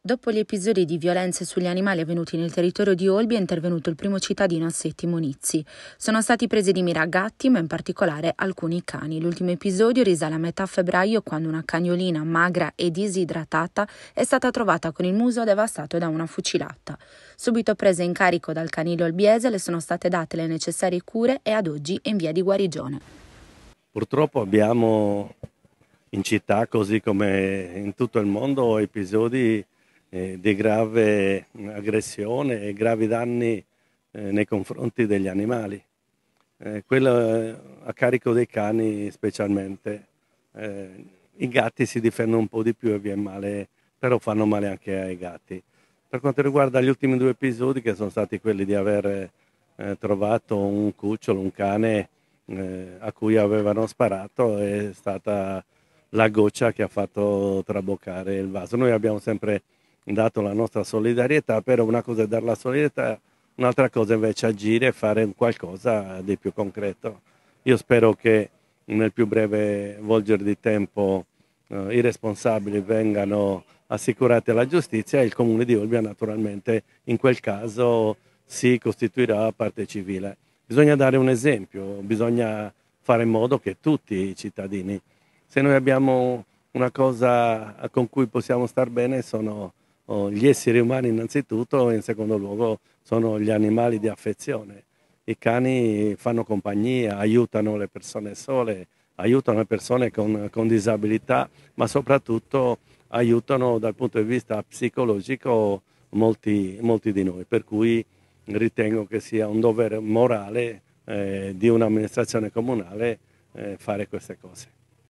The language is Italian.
Dopo gli episodi di violenze sugli animali avvenuti nel territorio di Olbia è intervenuto il primo cittadino Assetti Monizzi. Sono stati presi di mira gatti, ma in particolare alcuni cani. L'ultimo episodio risale a metà febbraio quando una cagnolina magra e disidratata è stata trovata con il muso devastato da una fucilata. Subito presa in carico dal canile olbiese le sono state date le necessarie cure e ad oggi è in via di guarigione. Purtroppo abbiamo in città, così come in tutto il mondo, episodi eh, di grave aggressione e gravi danni eh, nei confronti degli animali. Eh, quello a carico dei cani specialmente. I gatti si difendono un po' di più e viene male, però fanno male anche ai gatti. Per quanto riguarda gli ultimi due episodi, che sono stati quelli di aver trovato un cucciolo, un cane a cui avevano sparato, è stata la goccia che ha fatto traboccare il vaso. Noi abbiamo sempre dato la nostra solidarietà, però una cosa è dare la solidarietà, un'altra cosa invece è agire e fare qualcosa di più concreto. Io spero che nel più breve volgere di tempo eh, i responsabili vengano assicurati alla giustizia e il comune di Olbia naturalmente in quel caso si costituirà parte civile. Bisogna dare un esempio, bisogna fare in modo che tutti i cittadini, se noi abbiamo una cosa con cui possiamo star bene sono gli esseri umani innanzitutto e in secondo luogo sono gli animali di affezione. I cani fanno compagnia, aiutano le persone sole, aiutano le persone con, con disabilità, ma soprattutto aiutano dal punto di vista psicologico molti, molti di noi. Per cui ritengo che sia un dovere morale eh, di un'amministrazione comunale eh, fare queste cose.